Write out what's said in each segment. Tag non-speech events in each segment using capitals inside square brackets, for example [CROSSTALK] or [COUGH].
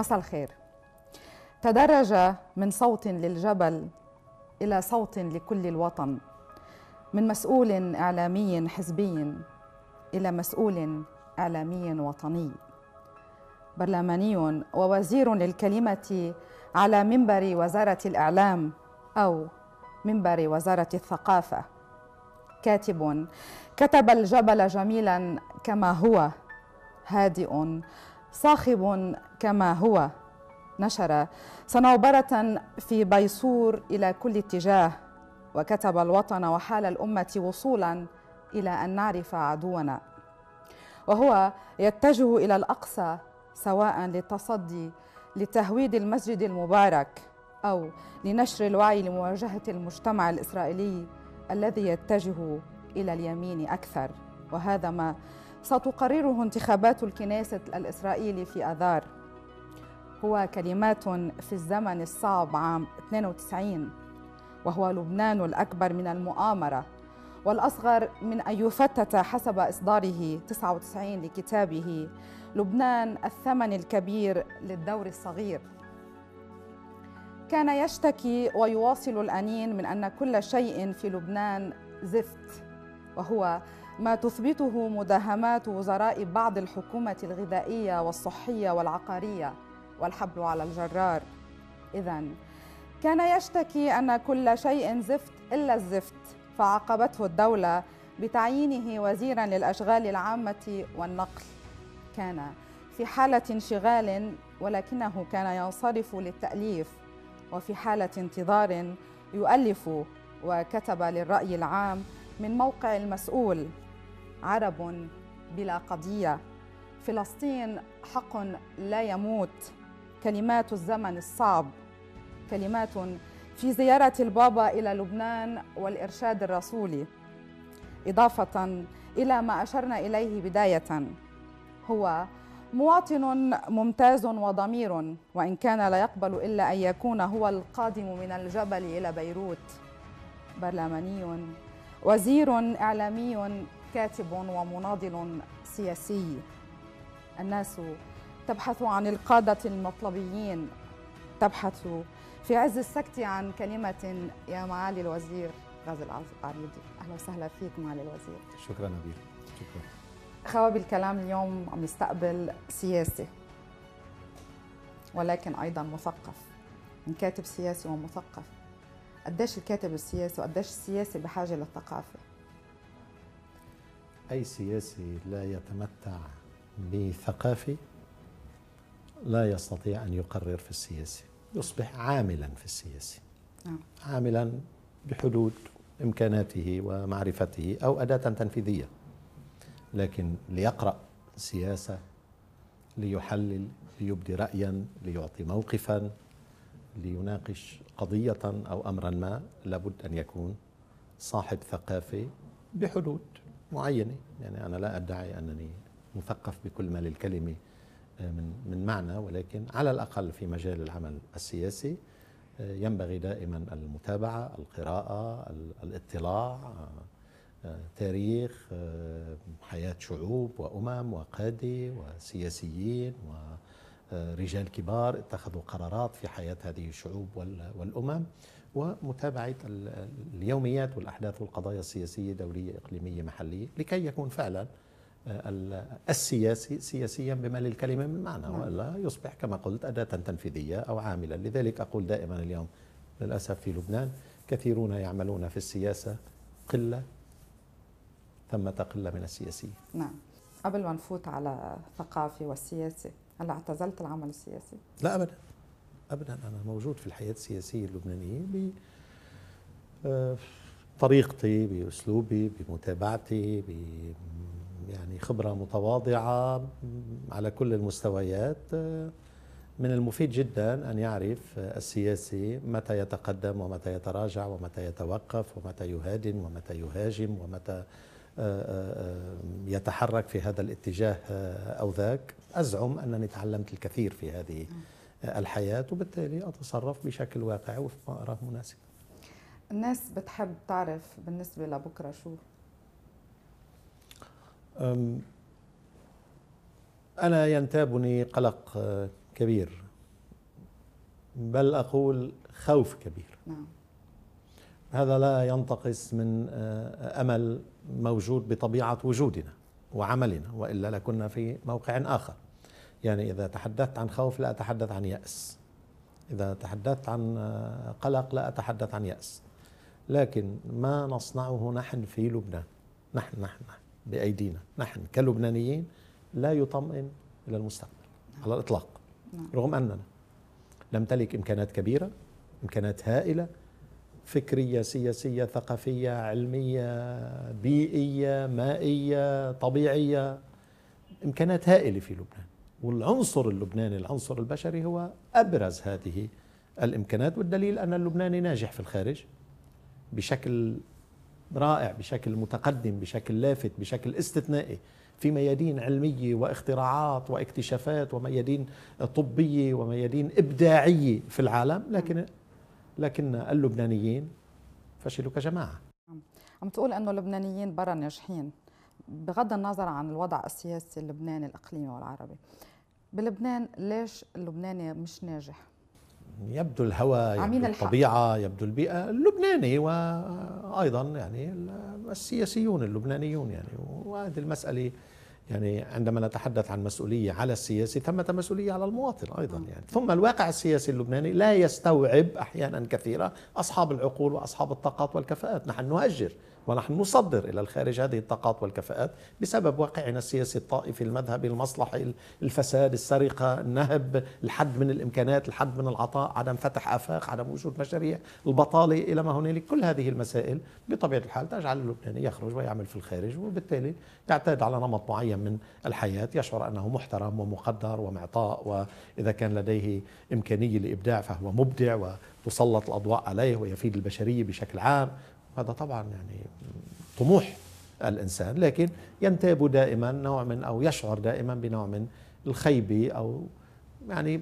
مساء الخير تدرج من صوت للجبل الى صوت لكل الوطن من مسؤول اعلامي حزبي الى مسؤول اعلامي وطني برلماني ووزير للكلمه على منبر وزاره الاعلام او منبر وزاره الثقافه كاتب كتب الجبل جميلا كما هو هادئ صاخب كما هو نشر صنوبرة في بيصور إلى كل اتجاه وكتب الوطن وحال الأمة وصولا إلى أن نعرف عدونا وهو يتجه إلى الأقصى سواء للتصدي لتهويد المسجد المبارك أو لنشر الوعي لمواجهة المجتمع الإسرائيلي الذي يتجه إلى اليمين أكثر وهذا ما ستقرره انتخابات الكنيسة الإسرائيلي في آذار هو كلمات في الزمن الصعب عام 92 وهو لبنان الأكبر من المؤامرة والأصغر من أن يفتت حسب إصداره 99 لكتابه لبنان الثمن الكبير للدور الصغير كان يشتكي ويواصل الأنين من أن كل شيء في لبنان زفت وهو ما تثبته مداهمات وزراء بعض الحكومة الغذائية والصحية والعقارية والحبل على الجرار إذا كان يشتكي أن كل شيء زفت إلا الزفت فعاقبته الدولة بتعيينه وزيرا للأشغال العامة والنقل كان في حالة انشغال ولكنه كان ينصرف للتأليف وفي حالة انتظار يؤلف وكتب للرأي العام من موقع المسؤول عرب بلا قضية فلسطين حق لا يموت كلمات الزمن الصعب كلمات في زيارة البابا إلى لبنان والإرشاد الرسولي إضافة إلى ما أشرنا إليه بداية هو مواطن ممتاز وضمير وإن كان لا يقبل إلا أن يكون هو القادم من الجبل إلى بيروت برلماني وزير إعلامي كاتب ومناضل سياسي الناس تبحث عن القادة المطلبيين تبحث في عز السكت عن كلمة يا معالي الوزير غازي العريضي أهلا وسهلا فيك معالي الوزير شكرا نبيل شكرا خواب الكلام اليوم عم يستقبل سياسي ولكن أيضا مثقف من كاتب سياسي ومثقف قديش الكاتب السياسي وقديش السياسي بحاجة للثقافة أي سياسي لا يتمتع بثقافة لا يستطيع أن يقرر في السياسة يصبح عاملا في السياسة نعم. عاملا بحدود إمكاناته ومعرفته أو أداة تنفيذية لكن ليقرأ سياسة ليحلل ليبدي رأيا ليعطي موقفا ليناقش قضية أو أمرا ما لابد أن يكون صاحب ثقافة بحدود معينة يعني أنا لا أدعي أنني مثقف بكل ما للكلمة من من معنى ولكن على الاقل في مجال العمل السياسي آه، ينبغي دائما المتابعه، القراءه، الاطلاع آه، آه، تاريخ حياه شعوب وامم وقاده وسياسيين ورجال كبار اتخذوا قرارات في حياه هذه الشعوب والامم ومتابعه اليوميات والاحداث والقضايا السياسيه دوليه اقليميه محليه لكي يكون فعلا آه، السياسي سياسيا بما للكلمة من معنى نعم. وإلا يصبح كما قلت أداة تنفيذية أو عاملا لذلك أقول دائما اليوم للأسف في لبنان كثيرون يعملون في السياسة قلة ثمة قلة من السياسيين نعم قبل ما نفوت على الثقافي والسياسي هل اعتزلت العمل السياسي؟ لا أبدا أبدا أنا موجود في الحياة السياسية اللبنانية ب آه، طريقتي بأسلوبي بمتابعتي ب يعني خبرة متواضعة على كل المستويات من المفيد جدا أن يعرف السياسي متى يتقدم ومتى يتراجع ومتى يتوقف ومتى يهادن ومتى يهاجم ومتى آه، آه، آه، يتحرك في هذا الاتجاه أو ذاك أزعم أنني تعلمت الكثير في هذه الحياة وبالتالي أتصرف بشكل واقعي وفق ما أراه مناسب الناس بتحب تعرف بالنسبة لبكرة شو أنا ينتابني قلق آه، كبير بل أقول خوف كبير نعم. هذا لا ينتقص من آه، أمل موجود بطبيعة وجودنا وعملنا وإلا لكنا في موقع آخر يعني إذا تحدثت عن خوف لا أتحدث عن يأس إذا تحدثت عن آه، قلق لا أتحدث عن يأس لكن ما نصنعه نحن في لبنان نحن نحن, نحن بايدينا نحن كلبنانيين لا يطمئن الى المستقبل نعم. على الاطلاق نعم. رغم اننا نمتلك امكانات كبيره امكانات هائله فكريه سياسيه ثقافيه علميه بيئيه مائيه طبيعيه امكانات هائله في لبنان والعنصر اللبناني العنصر البشري هو ابرز هذه الامكانات والدليل ان اللبناني ناجح في الخارج بشكل رائع بشكل متقدم بشكل لافت بشكل استثنائي في ميادين علمية واختراعات واكتشافات وميادين طبية وميادين إبداعية في العالم نعم. لكن لكن اللبنانيين فشلوا كجماعة نعم. عم تقول أنه اللبنانيين برا ناجحين بغض النظر عن الوضع السياسي اللبناني الإقليمي والعربي بلبنان ليش اللبناني مش ناجح يبدو الهواء يبدو الطبيعة الحق. يبدو البيئة اللبناني وأيضا يعني السياسيون اللبنانيون يعني وهذه المسألة يعني عندما نتحدث عن مسؤولية على السياسي ثمة مسؤولية على المواطن أيضا نعم. يعني ثم الواقع السياسي اللبناني لا يستوعب أحيانا كثيرة أصحاب العقول وأصحاب الطاقات والكفاءات نحن نؤجر ونحن نصدر إلى الخارج هذه الطاقات والكفاءات بسبب واقعنا السياسي الطائفي المذهبي المصلحي الفساد السرقة النهب الحد من الإمكانات الحد من العطاء عدم فتح آفاق عدم وجود مشاريع البطالة إلى ما هنالك كل هذه المسائل بطبيعة الحال تجعل اللبناني يخرج ويعمل في الخارج وبالتالي يعتاد على نمط معين من الحياة يشعر أنه محترم ومقدر ومعطاء وإذا كان لديه إمكانية لإبداع فهو مبدع وتسلط الأضواء عليه ويفيد البشرية بشكل عام هذا طبعا يعني طموح الانسان لكن ينتاب دائما نوع من او يشعر دائما بنوع من الخيبه او يعني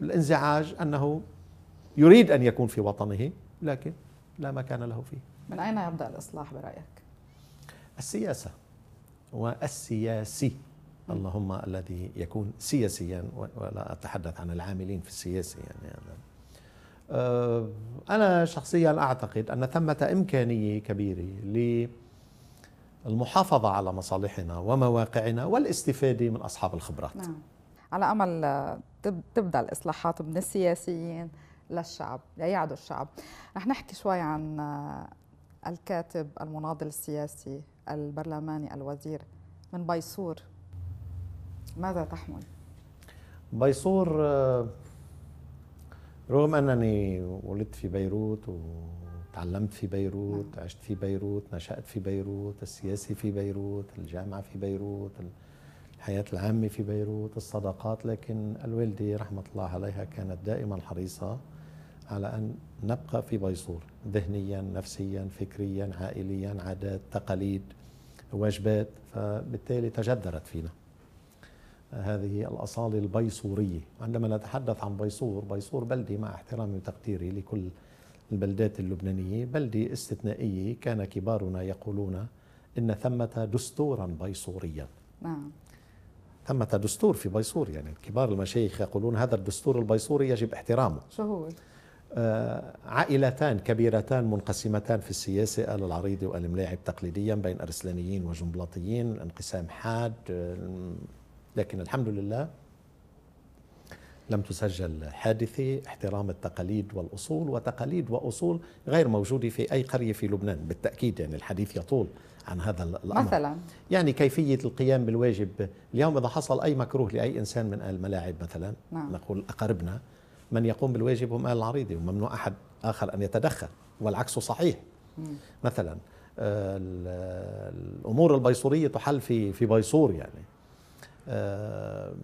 الانزعاج انه يريد ان يكون في وطنه لكن لا مكان له فيه. من اين يبدا الاصلاح برايك؟ السياسه والسياسي اللهم الذي يكون سياسيا ولا اتحدث عن العاملين في السياسه يعني يعني أه، أنا شخصيا أعتقد أن ثمة إمكانية كبيرة للمحافظة على مصالحنا ومواقعنا والاستفادة من أصحاب الخبرات نعم. على أمل آه، تبدأ الإصلاحات من السياسيين للشعب ليعدوا الشعب رح نحكي شوي عن آه، الكاتب المناضل السياسي البرلماني الوزير من بيصور ماذا تحمل؟ بيصور رغم انني ولدت في بيروت وتعلمت في بيروت نعم. عشت في بيروت نشأت في بيروت السياسي في بيروت الجامعة في بيروت الحياة العامة في بيروت الصداقات لكن الوالدة رحمة الله عليها كانت دائما حريصة على أن نبقى في بيصور ذهنيا نفسيا فكريا عائليا عادات تقاليد واجبات فبالتالي تجذرت فينا هذه الأصالة البيصورية عندما نتحدث عن بيصور بيصور بلدة مع احترامي وتقديري لكل البلدات اللبنانية بلدة استثنائية كان كبارنا يقولون إن ثمة دستورا بيصوريا نعم ثمة دستور في بيصور يعني كبار المشايخ يقولون هذا الدستور البيصوري يجب احترامه شو هو؟ آه، عائلتان كبيرتان منقسمتان في السياسة آل العريضي والملاعب تقليديا بين أرسلانيين وجنبلاطيين انقسام حاد آه، لكن الحمد لله لم تسجل حادثة احترام التقاليد والأصول وتقاليد وأصول غير موجودة في أي قرية في لبنان بالتأكيد يعني الحديث يطول عن هذا الأمر مثلا يعني كيفية القيام بالواجب اليوم إذا حصل أي مكروه لأي إنسان من الملاعب مثلا نعم. نقول أقربنا من يقوم بالواجب هم أهل العريضة وممنوع أحد آخر أن يتدخل والعكس صحيح مم. مثلا آه، الأمور البيصورية تحل في في بيصور يعني آه،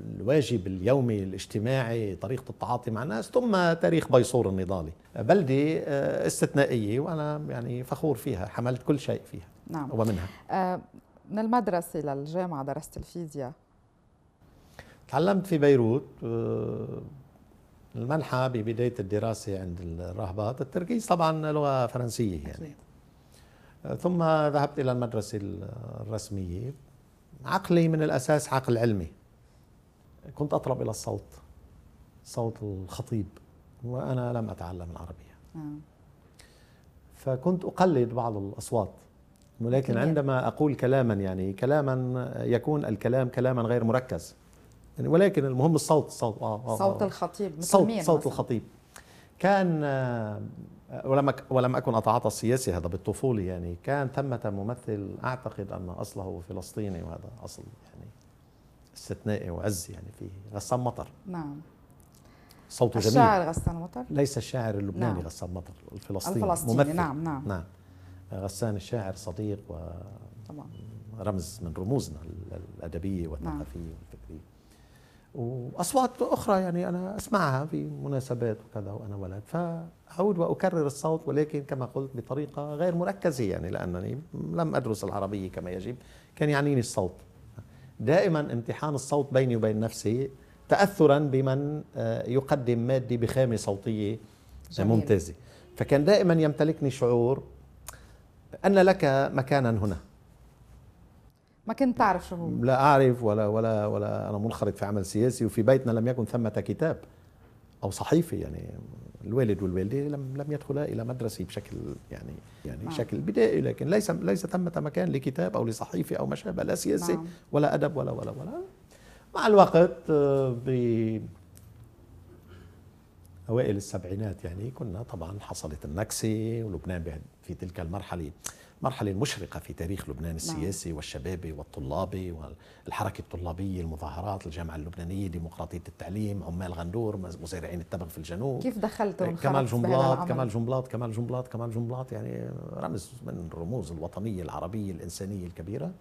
الواجب اليومي الاجتماعي طريقة التعاطي مع الناس ثم تاريخ بيصور النضالي بلدة آه، استثنائية وأنا يعني فخور فيها حملت كل شيء فيها نعم. ومنها آه، من المدرسة للجامعة درست الفيزياء تعلمت في بيروت المنحة ببداية الدراسة عند الرهبات التركيز طبعا لغة فرنسية يعني ثم ذهبت إلى المدرسة الرسمية عقلي من الأساس عقل علمي كنت أطرب إلى الصوت صوت الخطيب وأنا لم أتعلم العربية آه. فكنت أقلد بعض الأصوات ولكن عندما أقول كلاما يعني كلاما يكون الكلام كلاما غير مركز يعني ولكن المهم الصوت الصوت آه،, آه آه صوت الخطيب صوت, صوت الخطيب كان آه، ولم ولم اكن اتعاطى السياسي هذا بالطفوله يعني كان ثمة ممثل اعتقد ان اصله فلسطيني وهذا اصل يعني استثنائي وعز يعني فيه غسان مطر نعم صوته جميل الشاعر غسان مطر ليس الشاعر اللبناني نعم. غسان مطر الفلسطيني الفلسطيني ممثل. نعم نعم نعم غسان الشاعر صديق و طبعا رمز من رموزنا الادبيه والثقافيه نعم. والفكريه واصوات اخرى يعني انا اسمعها في مناسبات وكذا وانا ولد فاعود واكرر الصوت ولكن كما قلت بطريقه غير مركزه يعني لانني لم ادرس العربيه كما يجب كان يعنيني الصوت دائما امتحان الصوت بيني وبين نفسي تاثرا بمن آه، يقدم ماده بخامه صوتيه آه، جميل. ممتازه فكان دائما يمتلكني شعور ان لك مكانا هنا ما كنت تعرف شو هو لا اعرف ولا ولا ولا انا منخرط في عمل سياسي وفي بيتنا لم يكن ثمه كتاب او صحيفه يعني الوالد والوالده لم لم يدخلا الى مدرسه بشكل يعني يعني نعم. شكل بدائي لكن ليس ليس ثمه مكان لكتاب او لصحيفه او ما شابه لا سياسي نعم. ولا ادب ولا ولا ولا مع الوقت آه، ب اوائل السبعينات يعني كنا طبعا حصلت النكسه ولبنان في تلك المرحله مرحلة مشرقة في تاريخ لبنان نعم. السياسي والشبابي والطلابي والحركة الطلابية المظاهرات الجامعة اللبنانية ديمقراطية التعليم عمال غندور مزارعين التبغ في الجنوب كيف دخلت إيه، كمال جنبلاط كمال جنبلاط كمال جنبلاط كمال جنبلاط يعني رمز من الرموز الوطنية العربية الإنسانية الكبيرة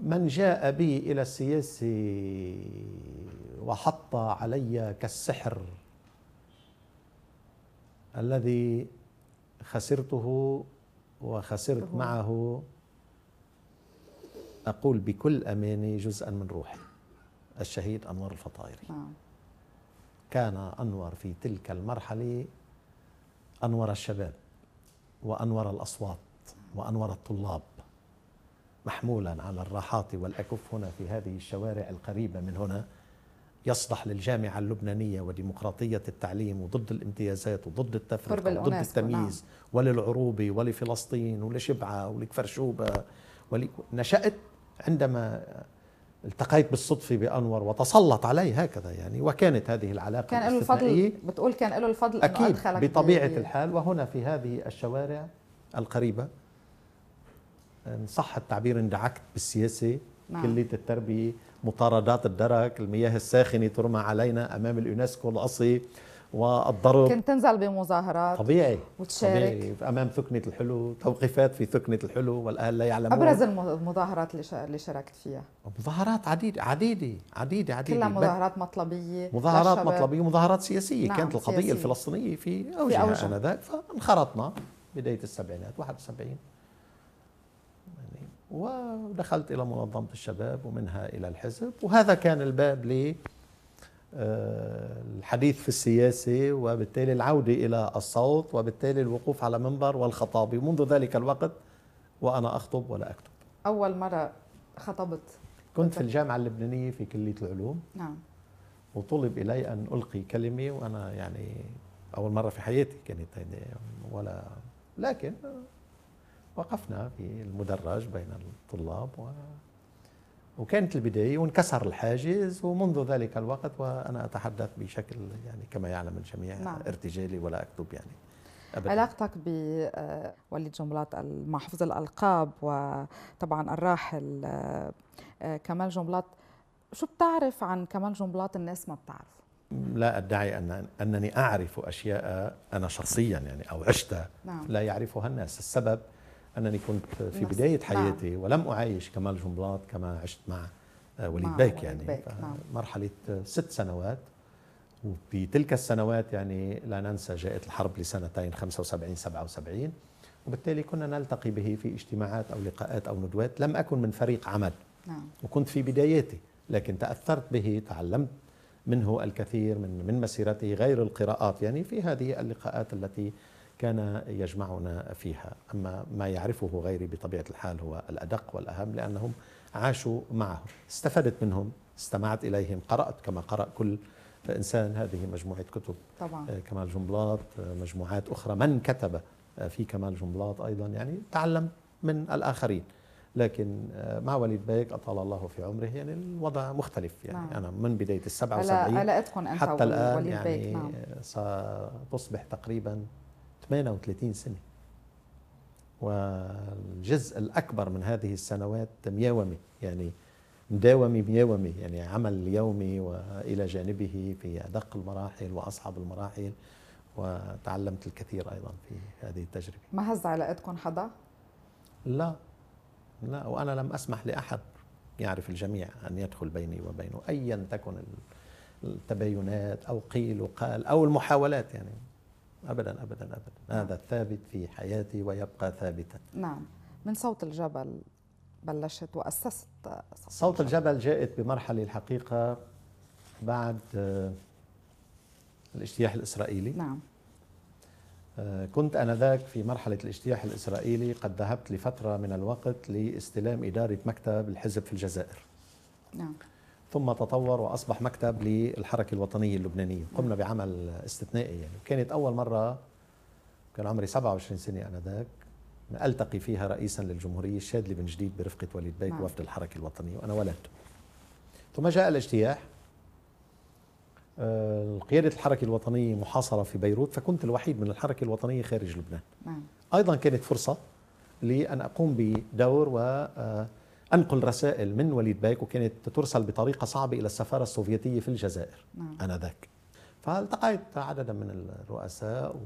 من جاء بي إلى السياسة وحط علي كالسحر الذي خسرته وخسرت معه أقول بكل أمانة جزءا من روحي الشهيد أنور الفطائري نعم. كان أنور في تلك المرحلة أنور الشباب وأنور الأصوات وأنور الطلاب محمولا على الراحات والأكف هنا في هذه الشوارع القريبة من هنا يصلح للجامعة اللبنانية وديمقراطية التعليم وضد الامتيازات وضد التفرقة وضد التمييز نعم. وللعروبة ولفلسطين ولشبعة ولكفرشوبة ول... نشأت عندما التقيت بالصدفة بأنور وتسلط علي هكذا يعني وكانت هذه العلاقة كان له الفضل بتقول كان له الفضل أكيد أدخلك بطبيعة بي... الحال وهنا في هذه الشوارع القريبة إن صح التعبير اندعكت بالسياسة نعم. كلية التربية مطاردات الدرك المياه الساخنة ترمى علينا أمام اليونسكو الأصي والضرب كنت تنزل بمظاهرات طبيعي وتشارك طبيعي امام ثكنه الحلو توقيفات في ثكنه الحلو والاهل لا يعلمون ابرز المظاهرات اللي شاركت فيها مظاهرات عديده عديده عديده عديده كلها مظاهرات مطلبيه مظاهرات مطلبيه ومظاهرات سياسيه نعم كانت القضيه سياسية. الفلسطينيه في اوجها, في أوجها. انذاك فانخرطنا بدايه السبعينات 71 ودخلت إلى منظمة الشباب ومنها إلى الحزب وهذا كان الباب لي آه، الحديث في السياسة وبالتالي العودة إلى الصوت وبالتالي الوقوف على منبر والخطابة منذ ذلك الوقت وأنا أخطب ولا أكتب أول مرة خطبت كنت في الجامعة اللبنانية في كلية العلوم نعم وطلب إلي أن ألقي كلمة وأنا يعني أول مرة في حياتي كانت ولا لكن وقفنا في المدرج بين الطلاب و وكانت البداية وانكسر الحاجز ومنذ ذلك الوقت وأنا أتحدث بشكل يعني كما يعلم الجميع نعم. ارتجالي ولا أكتب يعني أبداً. علاقتك بوليد جنبلاط المحفوظ الألقاب وطبعا الراحل آه، كمال جنبلاط شو بتعرف عن كمال جنبلاط الناس ما بتعرف لا أدعي أن أنني أعرف أشياء أنا شخصيا يعني أو عشتها نعم. لا يعرفها الناس السبب انني كنت في نعم. بدايه نعم. حياتي نعم. ولم اعايش كمال جنبلاط كما عشت مع آه، وليد بيك يعني بيك. نعم. مرحله ست سنوات وفي تلك السنوات يعني لا ننسى جاءت الحرب لسنتين 75 77 وبالتالي كنا نلتقي به في اجتماعات او لقاءات او ندوات لم اكن من فريق عمل نعم. وكنت في بداياتي لكن تاثرت به تعلمت منه الكثير من من مسيرته غير القراءات يعني في هذه اللقاءات التي كان يجمعنا فيها أما ما يعرفه غيري بطبيعة الحال هو الأدق والأهم لأنهم عاشوا معه استفدت منهم استمعت إليهم قرأت كما قرأ كل إنسان هذه مجموعة كتب طبعا. آه، كمال جنبلاط آه، مجموعات أخرى من كتب في كمال جنبلاط أيضا يعني تعلم من الآخرين لكن آه، مع وليد بايك أطال الله في عمره يعني الوضع مختلف يعني نعم. أنا من بداية السبعة وسبعين حتى الآن يعني نعم. ستصبح تقريبا 38 سنة والجزء الأكبر من هذه السنوات مياومة يعني مداومة مياومة يعني عمل يومي وإلى جانبه في أدق المراحل وأصعب المراحل وتعلمت الكثير أيضا في هذه التجربة ما هز علاقتكم حدا؟ لا لا وأنا لم أسمح لأحد يعرف الجميع أن يدخل بيني وبينه أيا تكن التباينات أو قيل وقال أو المحاولات يعني أبدا أبدا أبدا نعم. هذا ثابت في حياتي ويبقى ثابتا نعم من صوت الجبل بلشت وأسست صوت, صوت الجبل. الجبل جاءت بمرحلة الحقيقة بعد آه، الاجتياح الإسرائيلي نعم آه، كنت أنذاك في مرحلة الاجتياح الإسرائيلي قد ذهبت لفترة من الوقت لاستلام إدارة مكتب الحزب في الجزائر نعم ثم تطور وأصبح مكتب للحركة الوطنية اللبنانية قمنا بعمل استثنائي يعني وكانت أول مرة كان عمري 27 سنة أنذاك ألتقي فيها رئيسا للجمهورية الشاذلي بن جديد برفقة وليد بيك نعم. وفد الحركة الوطنية وأنا ولد ثم جاء الاجتياح آه، قيادة الحركة الوطنية محاصرة في بيروت فكنت الوحيد من الحركة الوطنية خارج لبنان نعم. أيضا كانت فرصة لأن أقوم بدور و آه، أنقل رسائل من وليد بايك وكانت ترسل بطريقة صعبة إلى السفارة السوفيتية في الجزائر نعم. آنذاك فالتقيت عددا من الرؤساء و...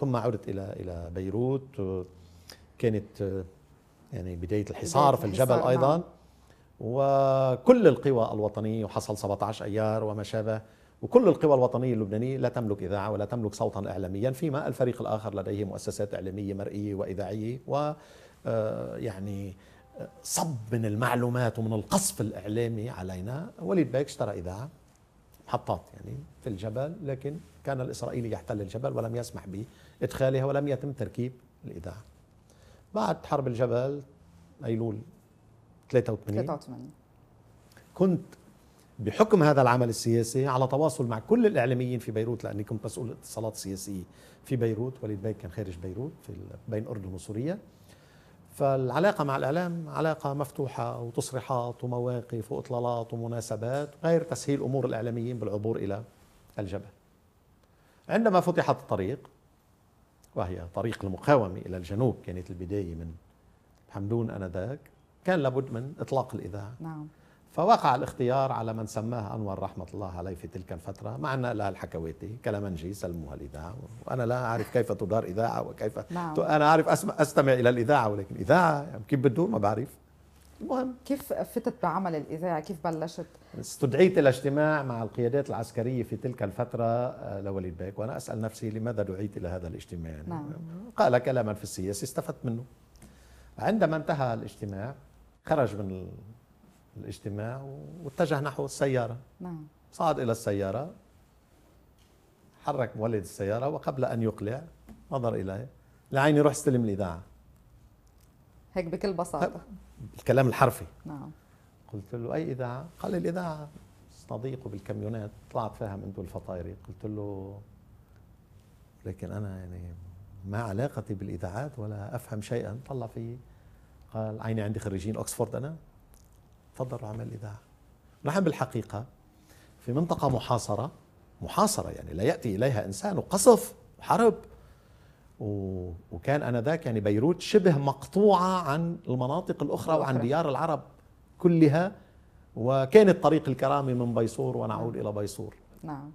ثم عدت إلى إلى بيروت كانت يعني بداية الحصار بداية في الجبل الحصار نعم. أيضا نعم. وكل القوى الوطنية وحصل 17 أيار وما شابه وكل القوى الوطنية اللبنانية لا تملك إذاعة ولا تملك صوتا إعلاميا فيما الفريق الآخر لديه مؤسسات إعلامية مرئية وإذاعية و آه، يعني صب من المعلومات ومن القصف الإعلامي علينا وليد بيك اشترى إذاعة محطات يعني في الجبل لكن كان الإسرائيلي يحتل الجبل ولم يسمح بإدخالها ولم يتم تركيب الإذاعة بعد حرب الجبل أيلول 83 83 كنت بحكم هذا العمل السياسي على تواصل مع كل الاعلاميين في بيروت لاني كنت مسؤول اتصالات سياسيه في بيروت وليد بايك كان خارج بيروت في بين الاردن وسوريا فالعلاقة مع الإعلام علاقة مفتوحة وتصريحات ومواقف وإطلالات ومناسبات غير تسهيل أمور الإعلاميين بالعبور إلى الجبل عندما فتحت الطريق وهي طريق المقاومة إلى الجنوب كانت البداية من حمدون أنذاك كان لابد من إطلاق الإذاعة نعم فوقع الاختيار على من سماه أنور رحمة الله عليه في تلك الفترة مع أن لها الحكواتي كلمنجي سلموها الإذاعة وأنا لا أعرف كيف تدار إذاعة وكيف نعم. أنا أعرف أسمع أستمع إلى الإذاعة ولكن إذاعة يعني كيف بتدور ما بعرف المهم كيف فتت بعمل الإذاعة كيف بلشت استدعيت إلى اجتماع مع القيادات العسكرية في تلك الفترة آه، لوليد باك وأنا أسأل نفسي لماذا دعيت إلى هذا الاجتماع نعم. قال كلاما في السياسة استفدت منه عندما انتهى الاجتماع خرج من الاجتماع واتجه نحو السيارة نعم صعد إلى السيارة حرك مولد السيارة وقبل أن يقلع نظر إليه لعيني روح استلم الإذاعة هيك بكل بساطة الكلام الحرفي نعم قلت له أي إذاعة؟ قال لي الإذاعة صديقه بالكاميونات طلعت فيها من دول الفطايري قلت له لكن أنا يعني ما علاقتي بالإذاعات ولا أفهم شيئا طلع في قال عيني عندي خريجين أكسفورد أنا تفضل عمل إذاعة نحن بالحقيقة في منطقة محاصرة محاصرة يعني لا يأتي إليها إنسان وقصف وحرب وكان انذاك يعني بيروت شبه مقطوعه عن المناطق الاخرى وعن ديار العرب كلها وكانت طريق الكرامه من بيصور ونعود نعم. الى بيصور نعم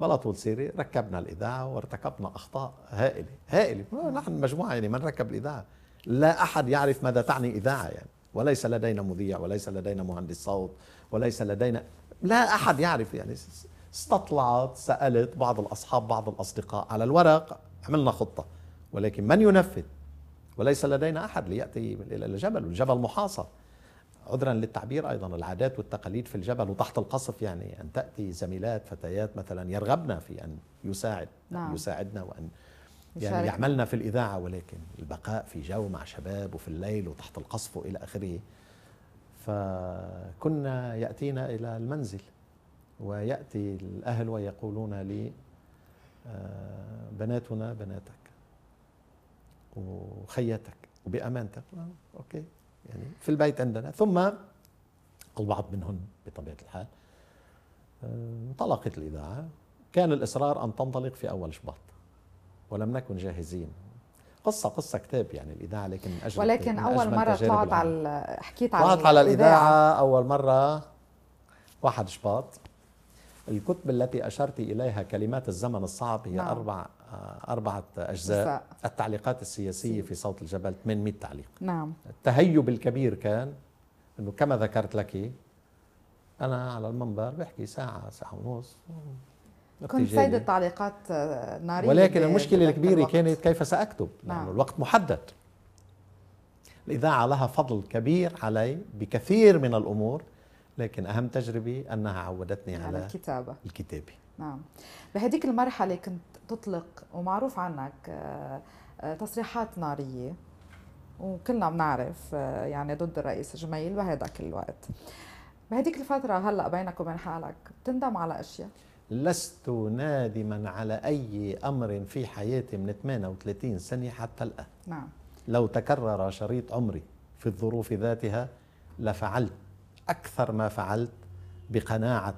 بلا طول سيري ركبنا الاذاعه وارتكبنا اخطاء هائله هائله نحن مجموعه يعني من ركب الاذاعه لا احد يعرف ماذا تعني اذاعه يعني وليس لدينا مذيع وليس لدينا مهندس صوت وليس لدينا لا احد يعرف يعني استطلعت سالت بعض الاصحاب بعض الاصدقاء على الورق عملنا خطه ولكن من ينفذ وليس لدينا احد لياتي الى الجبل والجبل محاصر عذرا للتعبير ايضا العادات والتقاليد في الجبل وتحت القصف يعني ان تاتي زميلات فتيات مثلا يرغبن في ان يساعد نعم. يساعدنا وان يعني يعملنا في الإذاعة ولكن البقاء في جو مع شباب وفي الليل وتحت القصف وإلى آخره فكنا يأتينا إلى المنزل ويأتي الأهل ويقولون لي آه، بناتنا بناتك وخياتك وبأمانتك آه، أوكي يعني في البيت عندنا ثم البعض منهن بطبيعة الحال آه، انطلقت الإذاعة كان الإصرار أن تنطلق في أول شباط ولم نكن جاهزين قصة قصة كتاب يعني الإذاعة لكن من أجل ولكن من أول مرة طلعت يعني. على حكيت على طلعت على الإذاعة أول مرة واحد شباط الكتب التي أشرت إليها كلمات الزمن الصعب هي نعم. أربع آه، أربعة أجزاء بس. التعليقات السياسية في صوت الجبل 800 تعليق نعم التهيب الكبير كان أنه كما ذكرت لك أنا على المنبر بحكي ساعة ساعة ونص كنت سيد التعليقات آه، ناري ولكن المشكلة الكبيرة كانت كيف سأكتب نعم. لأنه الوقت محدد الإذاعة لها فضل كبير علي بكثير من الأمور لكن أهم تجربة أنها عودتني على, على الكتابة الكتابة نعم بهذيك المرحلة كنت تطلق ومعروف عنك آه، آه، تصريحات نارية وكلنا بنعرف يعني ضد الرئيس جميل كل الوقت بهذيك الفترة هلا بينك وبين حالك بتندم على أشياء؟ لست نادما على أي أمر في حياتي من 38 سنة حتى الآن نعم لو تكرر شريط عمري في الظروف ذاتها لفعلت أكثر ما فعلت بقناعة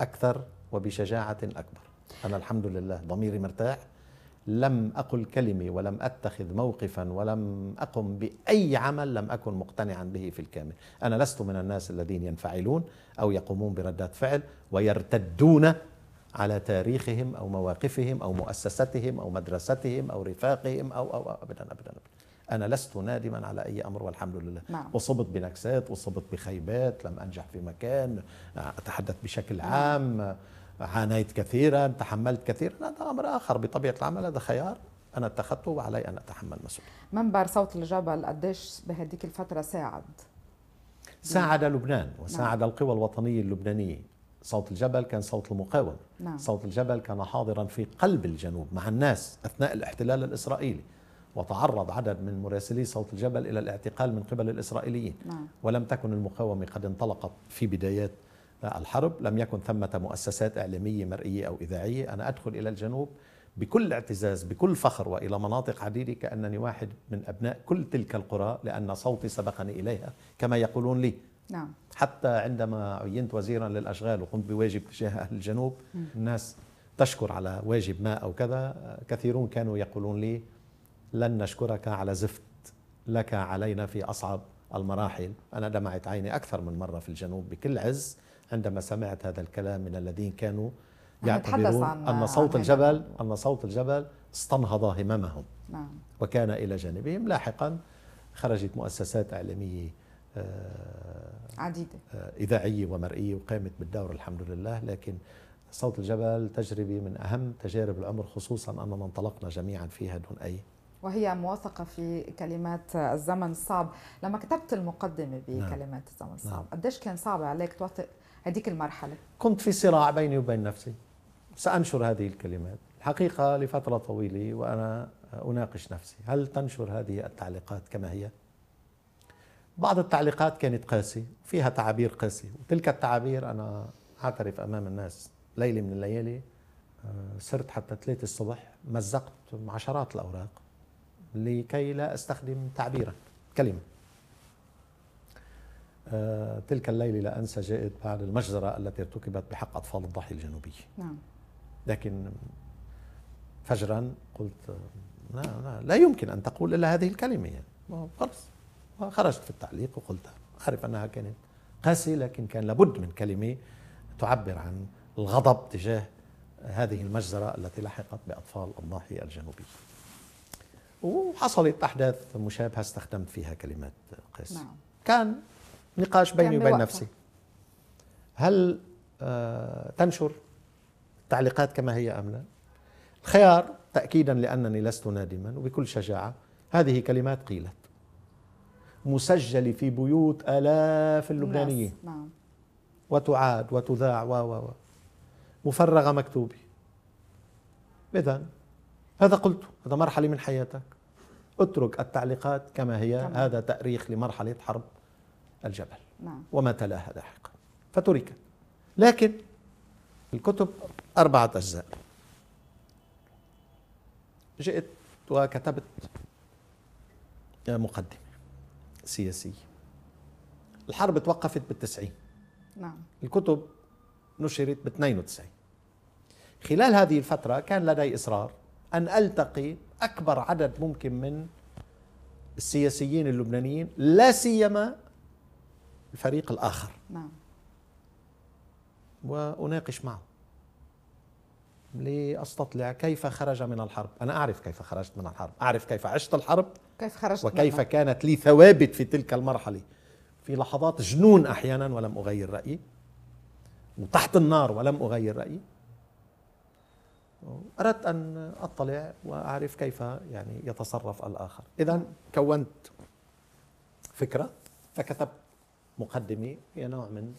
أكثر وبشجاعة أكبر أنا الحمد لله ضميري مرتاح لم أقل كلمة ولم أتخذ موقفا ولم أقم بأي عمل لم أكن مقتنعا به في الكامل أنا لست من الناس الذين ينفعلون أو يقومون بردات فعل ويرتدون على تاريخهم أو مواقفهم أو مؤسستهم أو مدرستهم أو رفاقهم أو أو, أو أبدا أبدا, أبدا. أنا لست نادما على أي أمر والحمد لله نعم. أصبت بنكسات أصبت بخيبات لم أنجح في مكان أتحدث بشكل عام نعم. عانيت كثيرا تحملت كثيرا هذا أمر آخر بطبيعة العمل هذا خيار أنا اتخذته وعلي أن أتحمل مسؤولية منبر صوت الجبل قديش بهديك الفترة ساعد؟ ساعد نعم. لبنان وساعد نعم. القوى الوطنية اللبنانية صوت الجبل كان صوت المقاومة نعم. صوت الجبل كان حاضرا في قلب الجنوب مع الناس أثناء الاحتلال الإسرائيلي وتعرض عدد من مراسلي صوت الجبل إلى الاعتقال من قبل الإسرائيليين نعم. ولم تكن المقاومة قد انطلقت في بدايات الحرب لم يكن ثمة مؤسسات إعلامية مرئية أو إذاعية أنا أدخل إلى الجنوب بكل اعتزاز بكل فخر والى مناطق عديده كانني واحد من ابناء كل تلك القرى لان صوتي سبقني اليها كما يقولون لي نعم حتى عندما عينت وزيرا للاشغال وقمت بواجب تجاه اهل الجنوب م. الناس تشكر على واجب ما او كذا كثيرون كانوا يقولون لي لن نشكرك على زفت لك علينا في اصعب المراحل انا دمعت عيني اكثر من مره في الجنوب بكل عز عندما سمعت هذا الكلام من الذين كانوا يعتبرون أن صوت الجبل أن صوت الجبل استنهض هممهم نعم. وكان إلى جانبهم لاحقا خرجت مؤسسات إعلامية آه، عديدة آه، إذاعية ومرئية وقامت بالدور الحمد لله لكن صوت الجبل تجربة من أهم تجارب العمر خصوصا أننا انطلقنا جميعا فيها دون أي وهي موثقة في كلمات الزمن الصعب لما كتبت المقدمة نعم. بكلمات الزمن الصعب نعم. قديش كان صعب عليك توثق هذيك المرحلة كنت في صراع بيني وبين نفسي سأنشر هذه الكلمات الحقيقة لفترة طويلة وأنا أناقش نفسي هل تنشر هذه التعليقات كما هي؟ بعض التعليقات كانت قاسية فيها تعابير قاسية وتلك التعابير أنا أعترف أمام الناس ليلة من الليالي آه، صرت حتى ثلاثة الصبح مزقت عشرات الأوراق لكي لا أستخدم تعبيرا كلمة آه، تلك الليلة لا أنسى جاءت بعد المجزرة التي ارتكبت بحق أطفال الضاحية الجنوبية نعم لكن فجرا قلت آه، لا, لا, لا يمكن أن تقول إلا هذه الكلمة يعني خلص وخرجت في التعليق وقلتها أعرف أنها كانت قاسية لكن كان لابد من كلمة تعبر عن الغضب تجاه هذه المجزرة التي لحقت بأطفال الضاحية الجنوبية وحصلت أحداث مشابهة استخدمت فيها كلمات قاسيه نعم. كان نقاش بيني وبين نفسي هل آه تنشر التعليقات كما هي أم لا الخيار تأكيدا لأنني لست نادما وبكل شجاعة هذه كلمات قيلت مسجلة في بيوت آلاف اللبنانيين نعم. وتعاد وتذاع و و مفرغة مكتوبة إذا هذا قلته هذا مرحلة من حياتك اترك التعليقات كما هي طبعا. هذا تأريخ لمرحلة حرب الجبل نعم. وما تلاها لاحقا فتركت لكن الكتب أربعة أجزاء جئت وكتبت مقدمة سياسية الحرب توقفت بالتسعين نعم الكتب نشرت ب 92 خلال هذه الفترة كان لدي إصرار أن ألتقي أكبر عدد ممكن من السياسيين اللبنانيين لا سيما الفريق الآخر نعم وأناقش معه لأستطلع كيف خرج من الحرب أنا أعرف كيف خرجت من الحرب أعرف كيف عشت الحرب كيف خرجت وكيف منها. كانت لي ثوابت في تلك المرحلة في لحظات جنون أحيانا ولم أغير رأيي وتحت النار ولم أغير رأيي أردت أن أطلع وأعرف كيف يعني يتصرف الآخر إذا كونت فكرة فكتبت مقدمة هي نوع من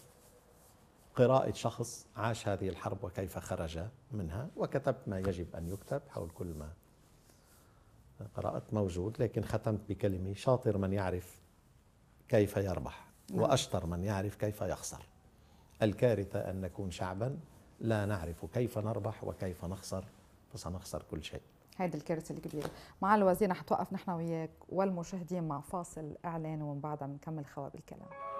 قراءة شخص عاش هذه الحرب وكيف خرج منها وكتبت ما يجب أن يكتب حول كل ما قرأت موجود لكن ختمت بكلمة شاطر من يعرف كيف يربح نعم. وأشطر من يعرف كيف يخسر الكارثة أن نكون شعبا لا نعرف كيف نربح وكيف نخسر فسنخسر كل شيء هيدي الكارثة الكبيرة مع الوزير رح توقف نحن وياك والمشاهدين مع فاصل إعلان ومن بعدها بنكمل خواب الكلام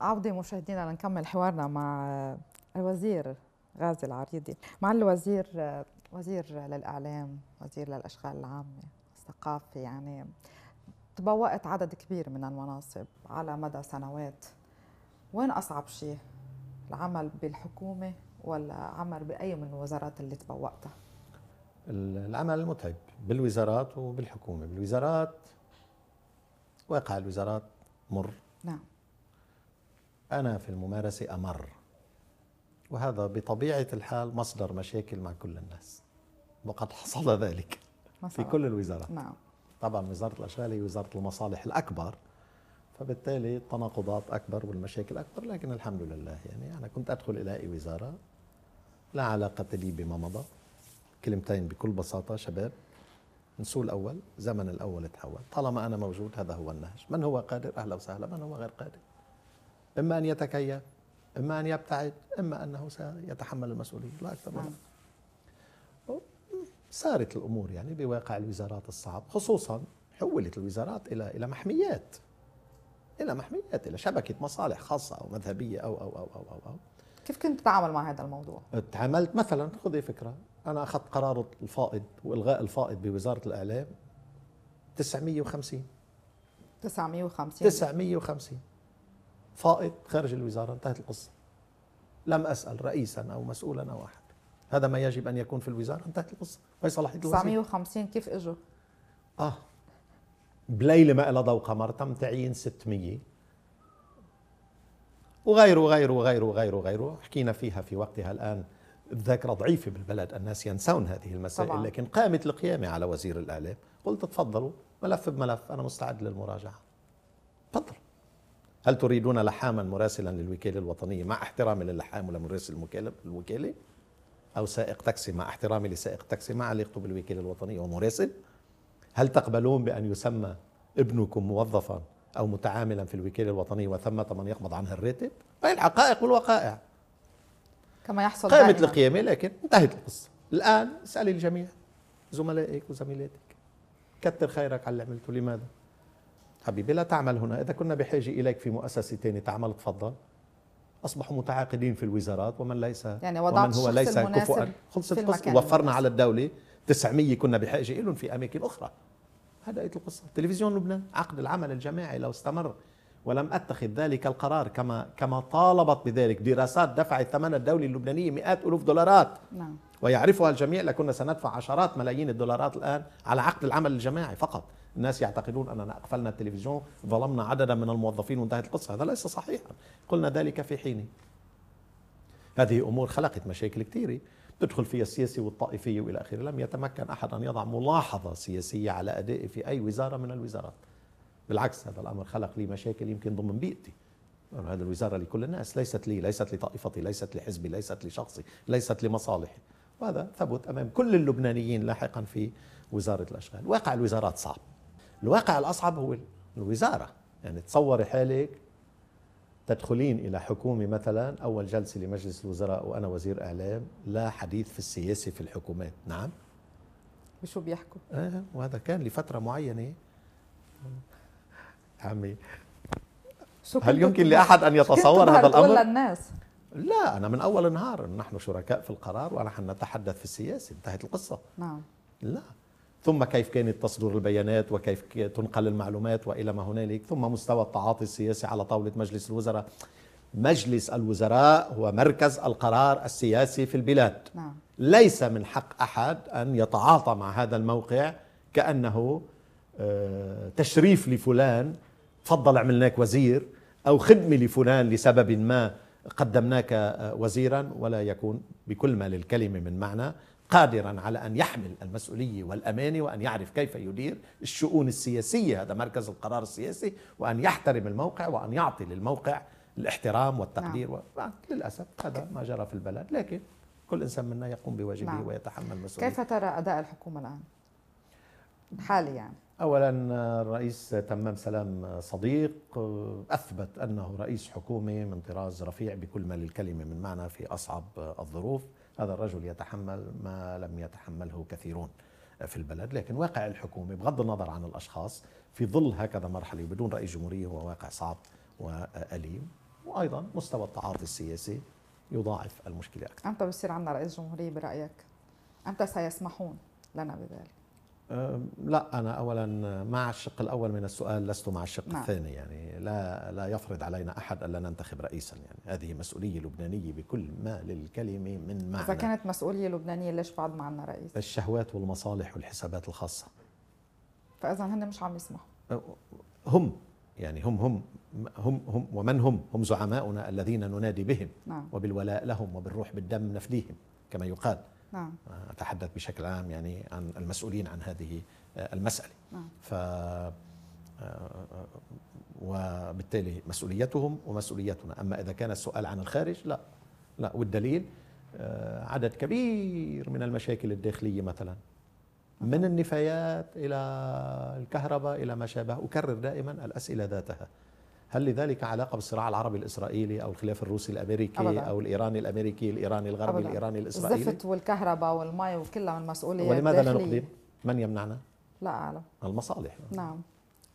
عودة مشاهدينا لنكمل حوارنا مع الوزير غازي العريضي مع الوزير وزير للإعلام وزير للأشغال العامة الثقافة يعني تبوأت عدد كبير من المناصب على مدى سنوات وين أصعب شيء العمل بالحكومة ولا عمل بأي من الوزارات اللي تبوأتها العمل متعب بالوزارات وبالحكومة بالوزارات واقع الوزارات مر نعم أنا في الممارسة أمر وهذا بطبيعة الحال مصدر مشاكل مع كل الناس وقد حصل [LAUGHS] ذلك مصر. في كل الوزارات نعم طبعا وزارة الأشغال هي وزارة المصالح الأكبر فبالتالي التناقضات أكبر والمشاكل أكبر لكن الحمد لله يعني أنا كنت أدخل إلى أي وزارة لا علاقة لي بما مضى كلمتين بكل بساطة شباب نسوا الأول زمن الأول تحول طالما أنا موجود هذا هو النهج من هو قادر أهلا وسهلا من هو غير قادر إما أن يتكيف إما أن يبتعد إما أنه سيتحمل المسؤولية لا أكثر من نعم. سارت الأمور يعني بواقع الوزارات الصعب خصوصا حولت الوزارات إلى إلى محميات إلى محميات إلى شبكة مصالح خاصة أو مذهبية أو أو أو أو أو, أو. كيف كنت تتعامل مع هذا الموضوع؟ تعاملت مثلا خذي فكرة أنا أخذت قرار الفائض وإلغاء الفائض بوزارة الإعلام 950 950 950 فائض خارج الوزاره انتهت القصه لم اسال رئيسا او مسؤولا او احد هذا ما يجب ان يكون في الوزاره انتهت القصه هي صلاحيه الوزير 950 كيف اجوا؟ اه بليله ما لها ضوء قمر تم تعيين 600 وغيره وغيره وغيره وغيره وغيره حكينا فيها في وقتها الان الذاكره ضعيفه بالبلد الناس ينسون هذه المسائل طبعا. لكن قامت القيامه على وزير الاعلام قلت تفضلوا ملف بملف انا مستعد للمراجعه تفضلوا هل تريدون لحاما مراسلا للوكالة الوطنية مع احترامي للحام ولمراسل الوكالة أو سائق تاكسي مع احترامي لسائق تاكسي مع علاقته بالوكالة الوطنية ومراسل هل تقبلون بأن يسمى ابنكم موظفا أو متعاملا في الوكالة الوطنية وثمة من يقبض عنها الراتب هي الحقائق والوقائع كما يحصل قائمة القيامة لكن انتهت القصة الآن اسألي الجميع زملائك وزميلاتك كتر خيرك على اللي عملته لماذا؟ حبيبي لا تعمل هنا إذا كنا بحاجة إليك في مؤسسة ثانية تعمل تفضل اصبحوا متعاقدين في الوزارات ومن ليس يعني وضعت ومن هو ليس كفؤا خلصت القصه وفرنا على الدوله 900 كنا بحاجه لهم في اماكن اخرى هذا ايه القصه تلفزيون لبنان عقد العمل الجماعي لو استمر ولم اتخذ ذلك القرار كما كما طالبت بذلك دراسات دفعت ثمن الدوله اللبنانيه مئات الوف دولارات نعم ويعرفها الجميع لكنا سندفع عشرات ملايين الدولارات الان على عقد العمل الجماعي فقط الناس يعتقدون أننا أقفلنا التلفزيون ظلمنا عددا من الموظفين وانتهت القصة هذا ليس صحيحا قلنا ذلك في حينه هذه أمور خلقت مشاكل كثيرة تدخل فيها السياسي والطائفية وإلى آخره لم يتمكن أحد أن يضع ملاحظة سياسية على أدائي في أي وزارة من الوزارات بالعكس هذا الأمر خلق لي مشاكل يمكن ضمن بيئتي أنا هذه الوزارة لكل الناس ليست لي ليست لطائفتي ليست لحزبي ليست لشخصي ليست لمصالحي وهذا ثبت أمام كل اللبنانيين لاحقا في وزارة الأشغال واقع الوزارات صعب الواقع الأصعب هو الوزارة يعني تصوري حالك تدخلين إلى حكومة مثلا أول جلسة لمجلس الوزراء وأنا وزير إعلام لا حديث في السياسة في الحكومات نعم وشو بيحكوا؟ آه وهذا كان لفترة معينة عمي هل يمكن لأحد أن يتصور هذا الأمر؟ الناس لا أنا من أول نهار نحن شركاء في القرار ونحن نتحدث في السياسة انتهت القصة نعم لا ثم كيف كانت تصدر البيانات وكيف تنقل المعلومات والى ما هنالك ثم مستوى التعاطي السياسي على طاوله مجلس الوزراء مجلس الوزراء هو مركز القرار السياسي في البلاد نعم. ليس من حق احد ان يتعاطى مع هذا الموقع كانه آه، تشريف لفلان تفضل عملناك وزير او خدمه لفلان لسبب ما قدمناك آه، وزيرا ولا يكون بكل ما للكلمه من معنى قادرا على أن يحمل المسؤولية والأمانة وأن يعرف كيف يدير الشؤون السياسية هذا مركز القرار السياسي وأن يحترم الموقع وأن يعطي للموقع الاحترام والتقدير نعم. و... آه، للأسف هذا ما جرى في البلد لكن كل إنسان منا يقوم بواجبه نعم. ويتحمل مسؤوليته كيف ترى أداء الحكومة الآن؟ حاليا يعني. اولا الرئيس تمام سلام صديق اثبت انه رئيس حكومه من طراز رفيع بكل ما للكلمه من معنى في اصعب الظروف هذا الرجل يتحمل ما لم يتحمله كثيرون في البلد لكن واقع الحكومة بغض النظر عن الأشخاص في ظل هكذا مرحلة بدون رئيس جمهورية هو واقع صعب وأليم وأيضا مستوى التعاطي السياسي يضاعف المشكلة أكثر أمتى بصير عندنا رئيس جمهورية برأيك؟ أمتى سيسمحون لنا بذلك؟ لا أنا أولا مع الشق الأول من السؤال لست مع الشق نعم. الثاني يعني لا لا يفرض علينا أحد ألا ننتخب رئيسا يعني هذه مسؤولية لبنانية بكل ما للكلمة من معنى إذا كانت مسؤولية لبنانية ليش بعد ما عندنا رئيس؟ الشهوات والمصالح والحسابات الخاصة فإذا هن مش عم يسمحوا هم يعني هم هم هم هم ومن هم؟ هم زعماؤنا الذين ننادي بهم نعم. وبالولاء لهم وبالروح بالدم نفديهم كما يقال نعم. أتحدث بشكل عام يعني عن المسؤولين عن هذه آه، المسألة نعم. ف آه، آه، وبالتالي مسؤوليتهم ومسؤوليتنا أما إذا كان السؤال عن الخارج لا لا والدليل عدد كبير من المشاكل الداخلية مثلا نعم. من النفايات إلى الكهرباء إلى ما شابه أكرر دائما الأسئلة ذاتها هل لذلك علاقة بالصراع العربي الإسرائيلي أو الخلاف الروسي الأمريكي أبداً. أو الإيراني الأمريكي الإيراني الغربي أبداً. الإيراني الإسرائيلي الزفت والكهرباء والماء وكلها من مسؤولية ولماذا لا نقدم؟ من يمنعنا؟ لا أعلم المصالح نعم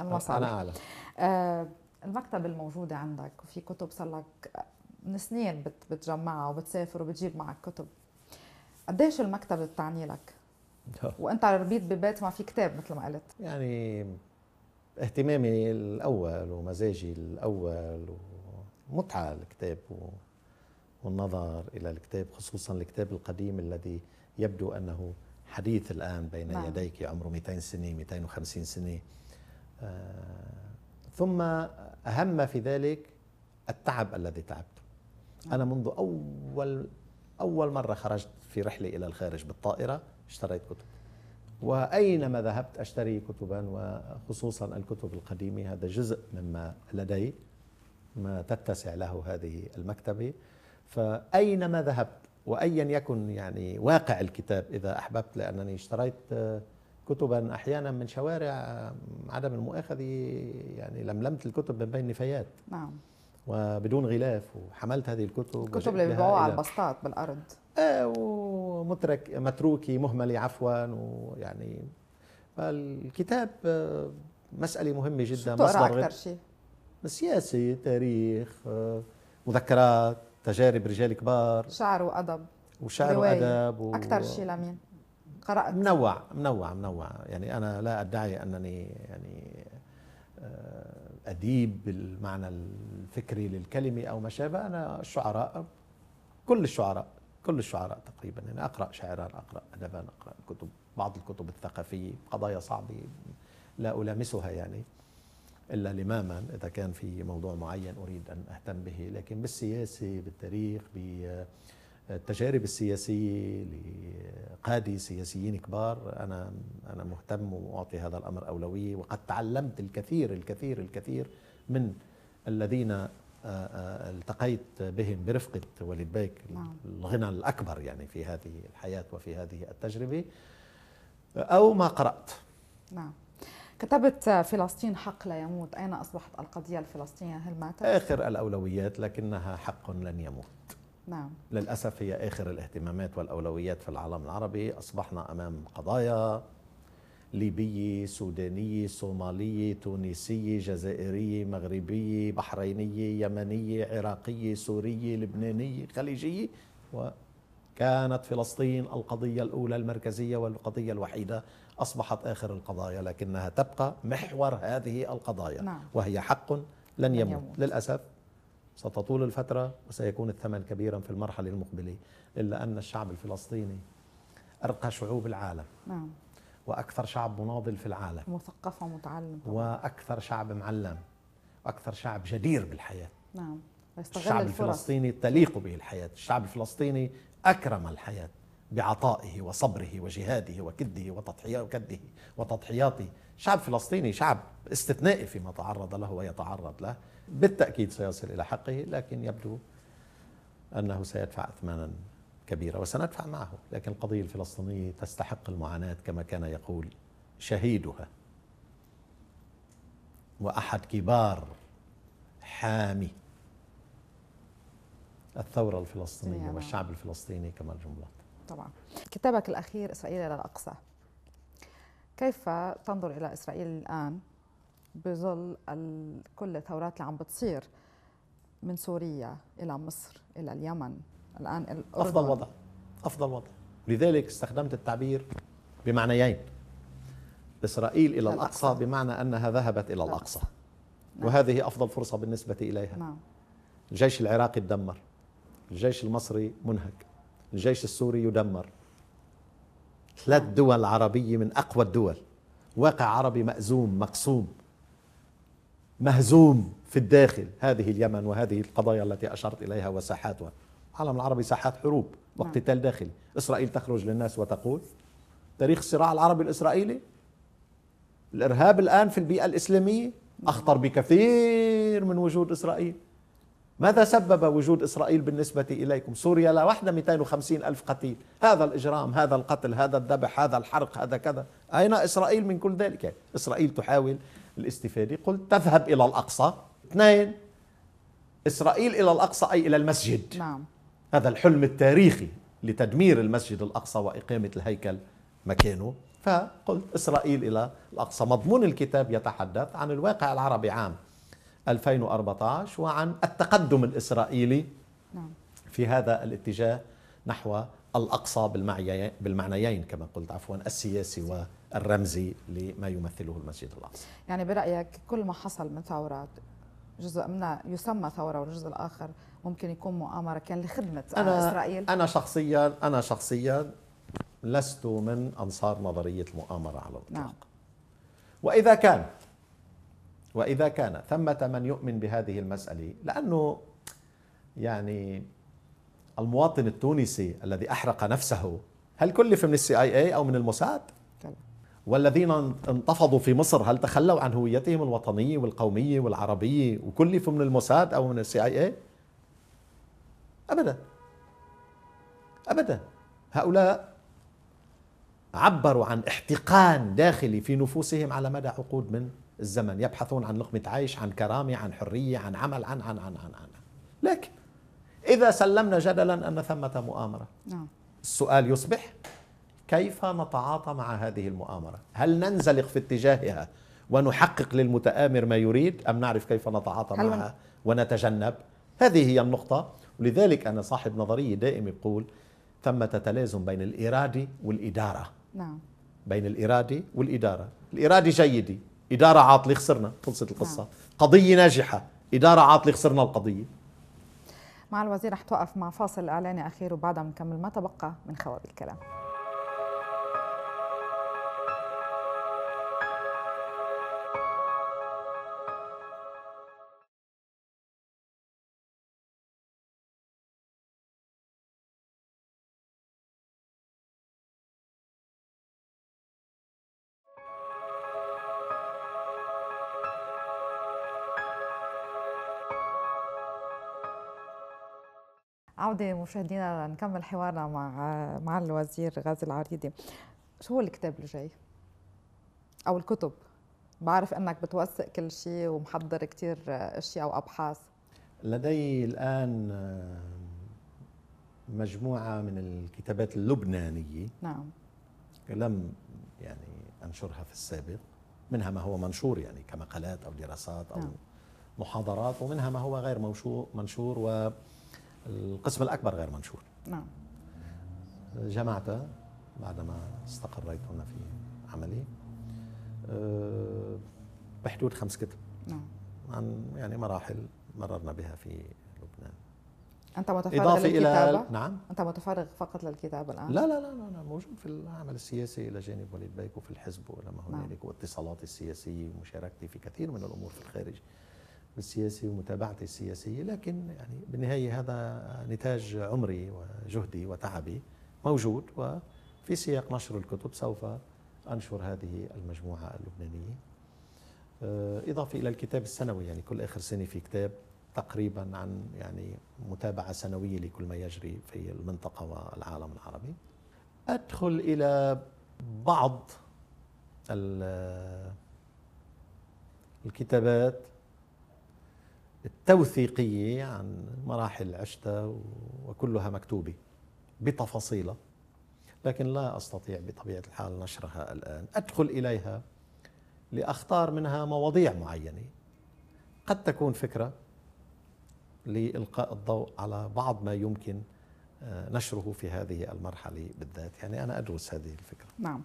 المصالح أنا أعلم آه المكتبة الموجودة عندك وفي كتب صار لك من سنين بتجمعها وبتسافر وبتجيب معك كتب قديش المكتبة بتعني لك؟ وانت ربيت ببيت ما في كتاب مثل ما قلت يعني اهتمامي الاول ومزاجي الاول ومتعه الكتاب والنظر الى الكتاب خصوصا الكتاب القديم الذي يبدو انه حديث الان بين نعم. يديك عمره 200 سنه 250 سنه آه، ثم اهم في ذلك التعب الذي تعبته نعم. انا منذ اول اول مره خرجت في رحله الى الخارج بالطائره اشتريت كتب وأينما ذهبت أشتري كتبا وخصوصا الكتب القديمة هذا جزء مما لدي ما تتسع له هذه المكتبة فأينما ذهبت وأيا يكن يعني واقع الكتاب إذا أحببت لأنني اشتريت آه، كتبا أحيانا من شوارع آه، عدم المؤاخذة يعني لملمت الكتب من بين نفايات نعم وبدون غلاف وحملت هذه الكتب الكتب اللي بيبيعوها على البسطات بالأرض آه ومترك متروكي مهملي عفوا ويعني فالكتاب آه، مسألة مهمة جدا مصدر أكثر شيء سياسة تاريخ آه، مذكرات تجارب رجال كبار شعر وأدب وشعر وأدب و... أكثر شيء لمين قرأت منوع منوع منوع يعني أنا لا أدعي أنني يعني آه، أديب بالمعنى الفكري للكلمة أو ما شابه أنا الشعراء كل الشعراء كل الشعراء تقريبا أنا يعني أقرأ شعرا أقرأ أدبا أقرأ كتب بعض الكتب الثقافية قضايا صعبة لا المسها يعني إلا لماما إذا كان في موضوع معين أريد أن أهتم به لكن بالسياسة بالتاريخ بالتجارب السياسية لقادة سياسيين كبار أنا أنا مهتم وأعطي هذا الأمر أولوية وقد تعلمت الكثير الكثير الكثير من الذين آه، آه، التقيت بهم برفقة وليد بيك نعم. الغنى الأكبر يعني في هذه الحياة وفي هذه التجربة أو ما قرأت نعم كتبت فلسطين حق لا يموت أين أصبحت القضية الفلسطينية هل ماتت؟ آخر الأولويات لكنها حق لن يموت نعم للأسف هي آخر الاهتمامات والأولويات في العالم العربي أصبحنا أمام قضايا ليبية سودانية صومالية تونسية جزائرية مغربية بحرينية يمنية عراقية سورية لبنانية خليجية وكانت فلسطين القضية الأولى المركزية والقضية الوحيدة أصبحت آخر القضايا لكنها تبقى محور هذه القضايا نعم. وهي حق لن, لن يموت. يموت للأسف ستطول الفترة وسيكون الثمن كبيرا في المرحلة المقبلة إلا أن الشعب الفلسطيني أرقى شعوب العالم نعم. واكثر شعب مناضل في العالم مثقفه ومتعلم طبعا. واكثر شعب معلم واكثر شعب جدير بالحياه نعم الشعب الفرص. الفلسطيني تليق به الحياه الشعب الفلسطيني اكرم الحياه بعطائه وصبره وجهاده وكده وتضحياته وتضحياته شعب فلسطيني شعب استثنائي فيما تعرض له ويتعرض له بالتأكيد سيصل إلى حقه لكن يبدو أنه سيدفع ثمنا كبيرة وسندفع معه لكن القضية الفلسطينية تستحق المعاناة كما كان يقول شهيدها وأحد كبار حامي الثورة الفلسطينية يعني. والشعب الفلسطيني كما الجملة طبعا كتابك الأخير إسرائيل إلى الأقصى كيف تنظر إلى إسرائيل الآن بظل كل الثورات اللي عم بتصير من سوريا إلى مصر إلى اليمن الآن الأردن أفضل وضع أفضل وضع لذلك استخدمت التعبير بمعنيين إسرائيل إلى الأقصى, بمعنى أنها ذهبت إلى الأقصى نعم. وهذه أفضل فرصة بالنسبة إليها نعم. الجيش العراقي تدمر الجيش المصري منهك الجيش السوري يدمر ثلاث نعم. دول عربية من أقوى الدول واقع عربي مأزوم مقسوم مهزوم في الداخل هذه اليمن وهذه القضايا التي أشرت إليها وساحاتها العالم العربي ساحات حروب واقتتال نعم. داخلي إسرائيل تخرج للناس وتقول تاريخ الصراع العربي الإسرائيلي الإرهاب الآن في البيئة الإسلامية نعم. أخطر بكثير من وجود إسرائيل ماذا سبب وجود إسرائيل بالنسبة إليكم سوريا لا واحدة 250 ألف قتيل هذا الإجرام هذا القتل هذا الذبح هذا الحرق هذا كذا أين إسرائيل من كل ذلك يعني إسرائيل تحاول الاستفادة قلت تذهب إلى الأقصى اثنين إسرائيل إلى الأقصى أي إلى المسجد نعم هذا الحلم التاريخي لتدمير المسجد الأقصى وإقامة الهيكل مكانه فقلت إسرائيل إلى الأقصى مضمون الكتاب يتحدث عن الواقع العربي عام 2014 وعن التقدم الإسرائيلي نعم. في هذا الاتجاه نحو الأقصى بالمعنيين كما قلت عفوا السياسي والرمزي لما يمثله المسجد الأقصى يعني برأيك كل ما حصل من ثورات جزء منها يسمى ثورة والجزء الآخر ممكن يكون مؤامرة كان لخدمة آه، أنا إسرائيل أنا شخصيا أنا شخصيا لست من أنصار نظرية المؤامرة على الإطلاق نعم. وإذا كان وإذا كان ثمة من يؤمن بهذه المسألة لأنه يعني المواطن التونسي الذي أحرق نفسه هل كلف من السي اي اي او من الموساد؟ والذين انتفضوا في مصر هل تخلوا عن هويتهم الوطنيه والقوميه والعربيه وكلفوا من الموساد او من السي اي اي؟ أبدا أبدا هؤلاء عبروا عن احتقان داخلي في نفوسهم على مدى عقود من الزمن يبحثون عن لقمة عيش عن كرامة عن حرية عن عمل عن عن عن عن, عن. لكن إذا سلمنا جدلا أن ثمة مؤامرة نعم. السؤال يصبح كيف نتعاطى مع هذه المؤامرة هل ننزلق في اتجاهها ونحقق للمتآمر ما يريد أم نعرف كيف نتعاطى معها ونتجنب هذه هي النقطة ولذلك أنا صاحب نظرية دائم يقول ثمة تلازم بين الإرادة والإدارة نعم بين الإرادة والإدارة الإرادة جيدة إدارة عاطلة خسرنا خلصت القصة نعم. قضية ناجحة إدارة عاطلة خسرنا القضية مع الوزير رح توقف مع فاصل إعلاني أخير وبعدها بنكمل ما تبقى من خواب الكلام نعودي مشاهدينا نكمل حوارنا مع مع الوزير غازي العريضي شو هو الكتاب اللي جاي او الكتب بعرف انك بتوثق كل شيء ومحضر كثير اشياء وابحاث لدي الان مجموعه من الكتابات اللبنانيه نعم لم يعني انشرها في السابق منها ما هو منشور يعني كمقالات او دراسات او نعم. محاضرات ومنها ما هو غير منشور و القسم الأكبر غير منشور نعم جمعته بعدما استقريت هنا في عملي آه، بحدود خمس كتب نعم عن يعني مراحل مررنا بها في لبنان أنت متفرغ إضافة للكتابة؟ إلى نعم أنت متفرغ فقط للكتابة الآن؟ لا لا لا لا, موجود في العمل السياسي إلى جانب وليد بيك وفي الحزب ولما نعم. هنالك نعم. واتصالاتي السياسية ومشاركتي في كثير من الأمور في الخارج السياسي ومتابعتي السياسية لكن يعني بالنهاية هذا نتاج عمري وجهدي وتعبي موجود وفي سياق نشر الكتب سوف أنشر هذه المجموعة اللبنانية آه، إضافة إلى الكتاب السنوي يعني كل آخر سنة في كتاب تقريبا عن يعني متابعة سنوية لكل ما يجري في المنطقة والعالم العربي أدخل إلى بعض الكتابات التوثيقية عن مراحل عشتها وكلها مكتوبة بتفاصيلها لكن لا أستطيع بطبيعة الحال نشرها الآن أدخل إليها لأختار منها مواضيع معينة قد تكون فكرة لإلقاء الضوء على بعض ما يمكن آه، نشره في هذه المرحلة بالذات يعني أنا أدرس هذه الفكرة نعم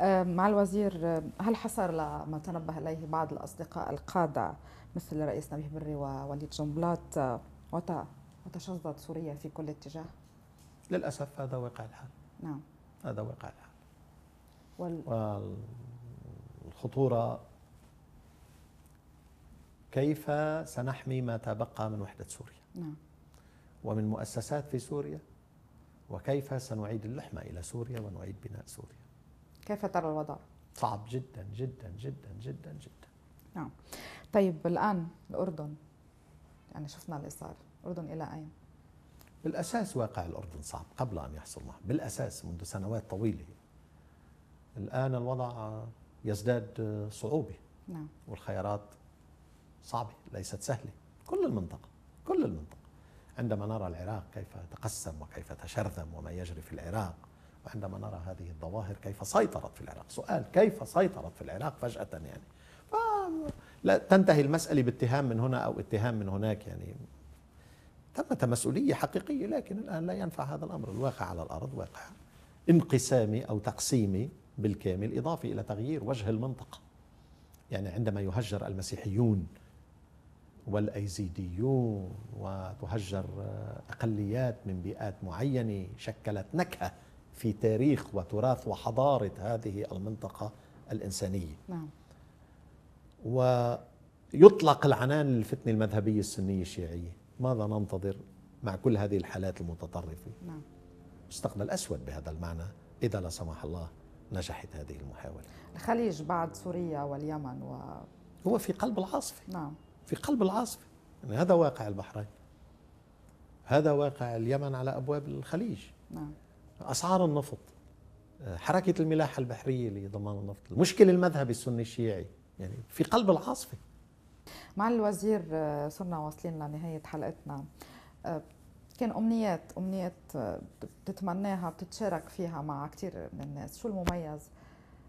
آه، مع الوزير آه، هل حصل لما تنبه إليه بعض الأصدقاء القادة مثل الرئيس نبيه بري ووليد جنبلاط آه، وتشظت سوريا في كل اتجاه للأسف هذا واقع الحال نعم هذا واقع الحال وال... والخطورة كيف سنحمي ما تبقى من وحدة سوريا نعم ومن مؤسسات في سوريا وكيف سنعيد اللحمة إلى سوريا ونعيد بناء سوريا كيف ترى الوضع؟ صعب جدا جدا جدا جدا جدا نعم طيب الآن الأردن يعني شفنا اللي صار الأردن إلى أين؟ بالأساس واقع الأردن صعب قبل أن يحصل معه بالأساس منذ سنوات طويلة الآن الوضع يزداد صعوبة نعم. والخيارات صعبة ليست سهلة كل المنطقة كل المنطقة عندما نرى العراق كيف تقسم وكيف تشرذم وما يجري في العراق وعندما نرى هذه الظواهر كيف سيطرت في العراق سؤال كيف سيطرت في العراق فجأة يعني لا تنتهي المسألة باتهام من هنا أو اتهام من هناك يعني ثمة مسؤولية حقيقية لكن الآن لا ينفع هذا الأمر الواقع على الأرض واقع انقسامي أو تقسيمي بالكامل إضافة إلى تغيير وجه المنطقة يعني عندما يهجر المسيحيون والايزيديون وتهجر اقليات من بيئات معينه شكلت نكهه في تاريخ وتراث وحضاره هذه المنطقه الانسانيه. نعم. ويطلق العنان للفتنة المذهبية السنية الشيعية ماذا ننتظر مع كل هذه الحالات المتطرفة نعم. مستقبل أسود بهذا المعنى إذا لا سمح الله نجحت هذه المحاولة الخليج بعد سوريا واليمن و... هو في قلب العاصفة نعم في قلب العاصفة يعني هذا واقع البحرين هذا واقع اليمن على أبواب الخليج نعم أسعار النفط حركة الملاحة البحرية لضمان النفط المشكلة المذهبي السني الشيعي يعني في قلب العاصفه مع الوزير آه، صرنا واصلين لنهايه حلقتنا آه، كان امنيات امنيات آه، بتتمناها بتتشارك فيها مع كثير من الناس شو المميز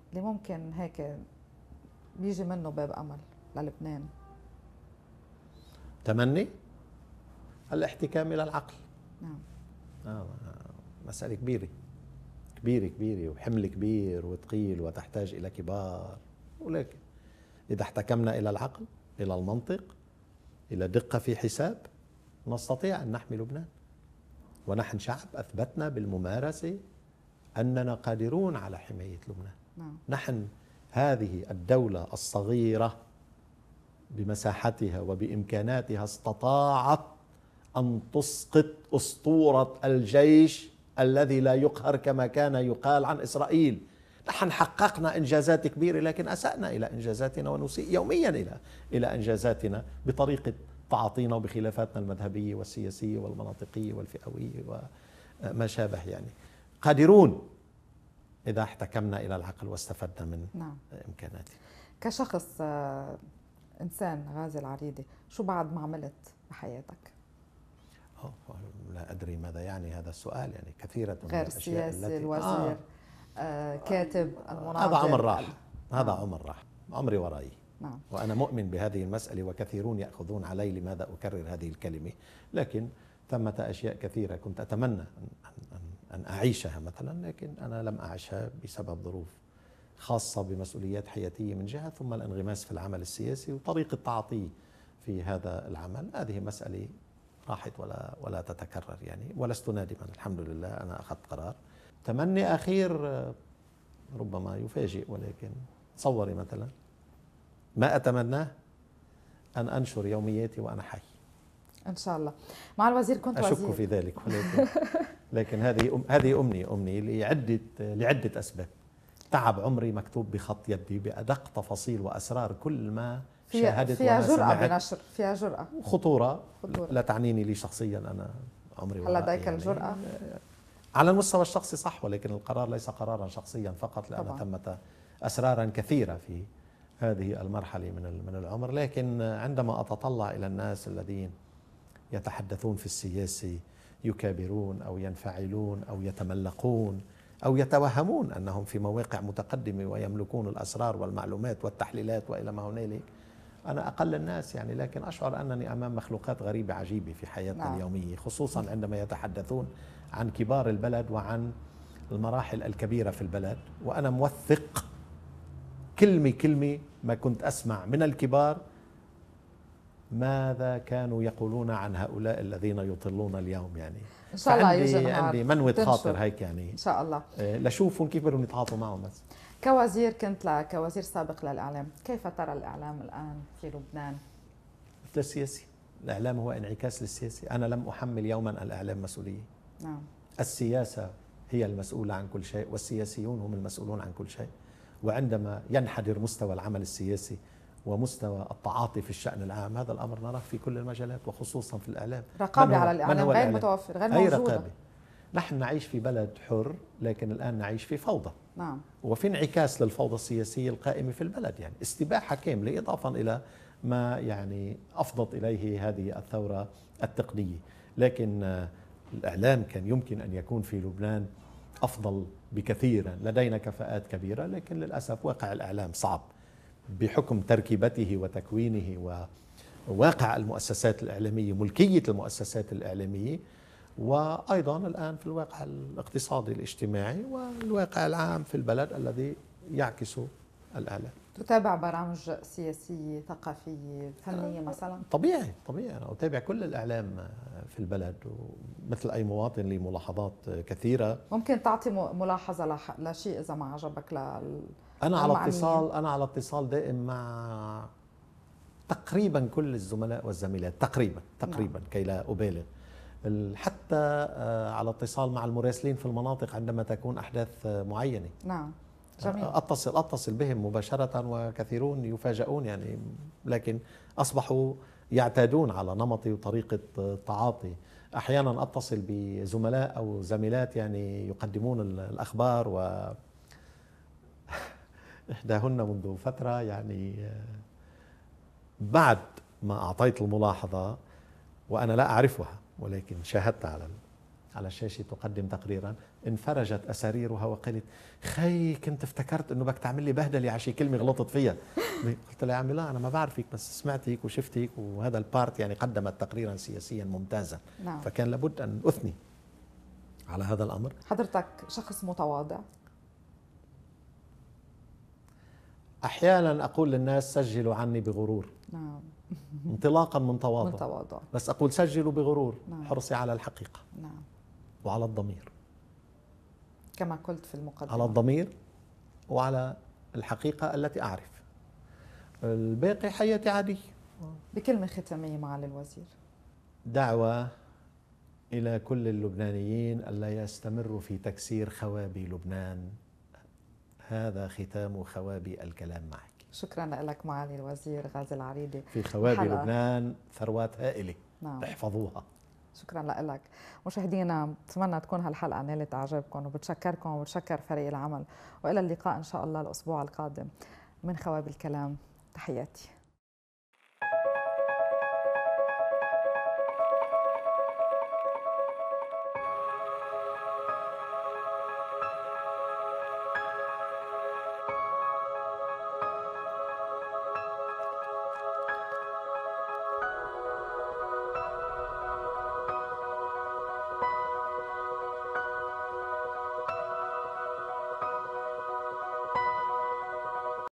اللي ممكن هيك بيجي منه باب امل للبنان تمني الاحتكام الى العقل نعم آه مساله كبيره كبيره كبيره وحمل كبير وثقيل وتحتاج الى كبار ولكن إذا احتكمنا إلى العقل إلى المنطق إلى دقة في حساب نستطيع أن نحمي لبنان ونحن شعب أثبتنا بالممارسة أننا قادرون على حماية لبنان نعم. نحن هذه الدولة الصغيرة بمساحتها وبإمكاناتها استطاعت أن تسقط أسطورة الجيش الذي لا يقهر كما كان يقال عن إسرائيل نحن حققنا إنجازات كبيرة لكن أسأنا إلى إنجازاتنا ونسيء يوميا إلى إلى إنجازاتنا بطريقة تعاطينا وبخلافاتنا المذهبية والسياسية والمناطقية والفئوية وما شابه يعني قادرون إذا احتكمنا إلى العقل واستفدنا من نعم. إمكاناته كشخص آه، إنسان غازي العريضي شو بعد ما عملت بحياتك؟ لا أدري ماذا يعني هذا السؤال يعني كثيرة من غير الأشياء السياسي التي الوزير آه آه، كاتب المناضل هذا عمر راح هذا عمر راح عمري ورائي نعم. وأنا مؤمن بهذه المسألة وكثيرون يأخذون علي لماذا أكرر هذه الكلمة لكن ثمة أشياء كثيرة كنت أتمنى أن, أن أعيشها مثلا لكن أنا لم أعشها بسبب ظروف خاصة بمسؤوليات حياتية من جهة ثم الانغماس في العمل السياسي وطريقة تعاطيه في هذا العمل هذه مسألة راحت ولا ولا تتكرر يعني ولست نادما الحمد لله أنا أخذت قرار تمني أخير ربما يفاجئ ولكن تصوري مثلا ما أتمناه أن أنشر يومياتي وأنا حي ان شاء الله مع الوزير كنت اشك وزير. في ذلك ولكن [LAUGHS] لكن هذه أم هذه امني امني لعده لعده اسباب تعب عمري مكتوب بخط يدي بادق تفاصيل واسرار كل ما شاهدت فيها جرأة بنشر فيها جرأة خطورة, خطورة لا تعنيني لي شخصيا انا عمري هل لديك يعني الجرأة؟ على المستوى الشخصي صح ولكن القرار ليس قرارا شخصيا فقط لأن طبعا. ثمة أسرارا كثيرة في هذه المرحلة من من العمر لكن عندما أتطلع إلى الناس الذين يتحدثون في السياسة يكابرون أو ينفعلون أو يتملقون أو يتوهمون أنهم في مواقع متقدمة ويملكون الأسرار والمعلومات والتحليلات وإلى ما هنالك أنا أقل الناس يعني لكن أشعر أنني أمام مخلوقات غريبة عجيبة في حياتنا نعم. اليومية خصوصا عندما يتحدثون عن كبار البلد وعن المراحل الكبيرة في البلد وأنا موثق كلمة كلمة ما كنت أسمع من الكبار ماذا كانوا يقولون عن هؤلاء الذين يطلون اليوم يعني ان شاء الله عندي, عندي منوة خاطر هيك يعني ان شاء الله آه، لشوفهم كيف بدهم يتعاطوا معهم بس كوزير كنت لا كوزير سابق للاعلام كيف ترى الاعلام الان في لبنان مثل السياسي الاعلام هو انعكاس للسياسي انا لم احمل يوما الاعلام مسؤوليه نعم. السياسة هي المسؤولة عن كل شيء والسياسيون هم المسؤولون عن كل شيء وعندما ينحدر مستوى العمل السياسي ومستوى التعاطي في الشأن العام هذا الأمر نراه في كل المجالات وخصوصا في الإعلام رقابة على الإعلام غير متوفر غير موجودة أي رقابة نحن نعيش في بلد حر لكن الآن نعيش في فوضى نعم وفي انعكاس للفوضى السياسية القائمة في البلد يعني استباحة كاملة إضافة إلى ما يعني أفضت إليه هذه الثورة التقنية لكن الإعلام كان يمكن أن يكون في لبنان أفضل بكثيرا لدينا كفاءات كبيرة لكن للأسف واقع الإعلام صعب بحكم تركيبته وتكوينه وواقع المؤسسات الإعلامية ملكية المؤسسات الإعلامية وأيضا الآن في الواقع الاقتصادي الاجتماعي والواقع العام في البلد الذي يعكس الإعلام تتابع برامج سياسية ثقافية فنية آه، مثلا؟ طبيعي طبيعي أنا أتابع كل الإعلام آه، في البلد ومثل أي مواطن لي ملاحظات آه، كثيرة ممكن تعطي ملاحظة لشيء إذا ما عجبك لل... أنا على اتصال أنا على اتصال دائم مع تقريبا كل الزملاء والزميلات تقريبا نعم. تقريبا نعم. كي لا أبالغ حتى على اتصال مع المراسلين في المناطق عندما تكون أحداث معينة نعم جميل. اتصل اتصل بهم مباشره وكثيرون يفاجؤون يعني لكن اصبحوا يعتادون على نمطي وطريقه تعاطي احيانا اتصل بزملاء او زميلات يعني يقدمون الاخبار و [LAUGHS] احداهن منذ فتره يعني بعد ما اعطيت الملاحظه وانا لا اعرفها ولكن شاهدت على على الشاشة تقدم تقريرا انفرجت أساريرها وقالت خي كنت افتكرت أنه بدك تعمل لي بهدلة على شي كلمة غلطت فيها [LAUGHS] قلت لها يا عمي لا أنا ما بعرفك بس سمعتك وشفتك وهذا البارت يعني قدمت تقريرا سياسيا ممتازا نعم. فكان لابد أن أثني على هذا الأمر حضرتك شخص متواضع أحيانا أقول للناس سجلوا عني بغرور نعم انطلاقا من تواضع من تواضع بس اقول سجلوا بغرور نعم. حرصي على الحقيقه نعم وعلى الضمير كما قلت في المقدمة على الضمير وعلى الحقيقة التي أعرف الباقي حياتي عادية بكلمة ختامية معالي الوزير دعوة إلى كل اللبنانيين ألا يستمروا في تكسير خوابي لبنان هذا ختام خوابي الكلام معك شكرا لك معالي الوزير غازي العريبي في خوابي حلقة. لبنان ثروات هائلة نعم. احفظوها شكرا لك مشاهدينا بتمنى تكون هالحلقه نالت اعجابكم وبتشكركم وبتشكر فريق العمل والى اللقاء ان شاء الله الاسبوع القادم من خواب الكلام تحياتي